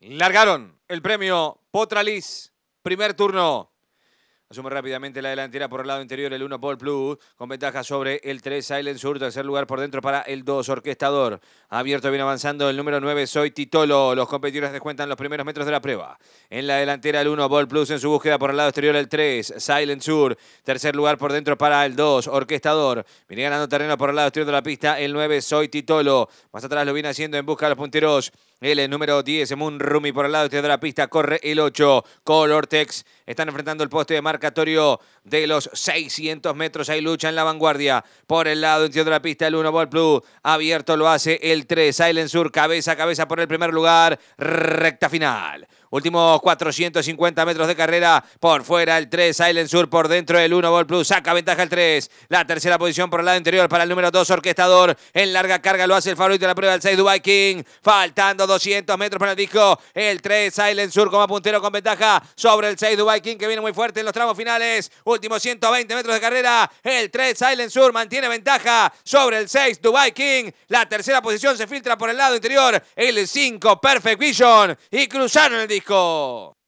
Largaron el premio Potralis, primer turno. Asume rápidamente la delantera por el lado interior el 1 Ball Plus, con ventaja sobre el 3 Silent Sur, tercer lugar por dentro para el 2 Orquestador. Abierto viene avanzando el número 9 Soy Titolo. Los competidores descuentan los primeros metros de la prueba. En la delantera el 1 Ball Plus en su búsqueda por el lado exterior el 3 Silent Sur, tercer lugar por dentro para el 2 Orquestador. Viene ganando terreno por el lado exterior de la pista el 9 Soy Titolo. Más atrás lo viene haciendo en busca de los punteros. El eh, número 10, Moon Rumi por el lado exterior de la pista, corre el 8, Colortex. Están enfrentando el poste de marca de los 600 metros. Hay lucha en la vanguardia. Por el lado interior de la pista, el 1 Ball Plus. Abierto lo hace el 3. Silent Sur, cabeza a cabeza por el primer lugar. Recta final. Últimos 450 metros de carrera. Por fuera el 3, Silent Sur por dentro el 1, Ball Plus. Saca ventaja el 3. La tercera posición por el lado interior para el número 2, Orquestador. En larga carga lo hace el favorito de la prueba el 6, Dubai King. Faltando 200 metros para el disco. El 3, Silent Sur como puntero con ventaja sobre el 6, Dubai King que viene muy fuerte en los tramos finales. Últimos 120 metros de carrera. El 3 Silent Sur mantiene ventaja sobre el 6 Dubai King. La tercera posición se filtra por el lado interior. El 5 Perfect Vision. Y cruzaron el disco.